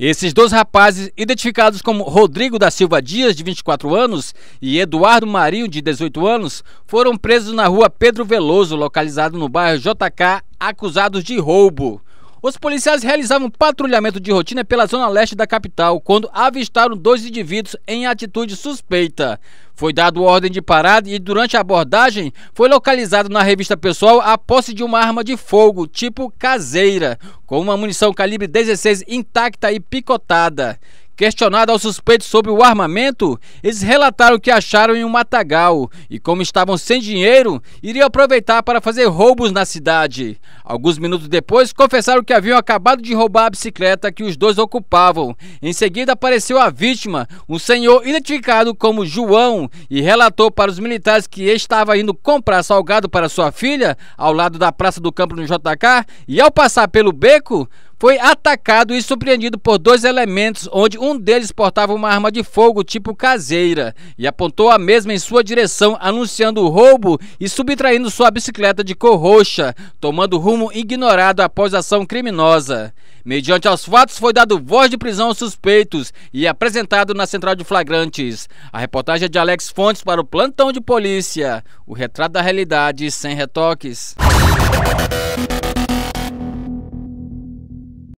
Esses dois rapazes, identificados como Rodrigo da Silva Dias, de 24 anos, e Eduardo Marinho, de 18 anos, foram presos na rua Pedro Veloso, localizado no bairro JK, acusados de roubo. Os policiais realizavam patrulhamento de rotina pela zona leste da capital quando avistaram dois indivíduos em atitude suspeita. Foi dado ordem de parada e durante a abordagem foi localizado na revista pessoal a posse de uma arma de fogo tipo caseira, com uma munição calibre 16 intacta e picotada. Questionado aos suspeitos sobre o armamento, eles relataram que acharam em um matagal e, como estavam sem dinheiro, iriam aproveitar para fazer roubos na cidade. Alguns minutos depois, confessaram que haviam acabado de roubar a bicicleta que os dois ocupavam. Em seguida, apareceu a vítima, um senhor identificado como João, e relatou para os militares que estava indo comprar salgado para sua filha, ao lado da Praça do Campo no JK, e ao passar pelo beco, foi atacado e surpreendido por dois elementos, onde um deles portava uma arma de fogo tipo caseira e apontou a mesma em sua direção, anunciando o roubo e subtraindo sua bicicleta de cor roxa, tomando rumo ignorado após ação criminosa. Mediante aos fatos, foi dado voz de prisão aos suspeitos e apresentado na central de flagrantes. A reportagem é de Alex Fontes para o plantão de polícia. O retrato da realidade sem retoques.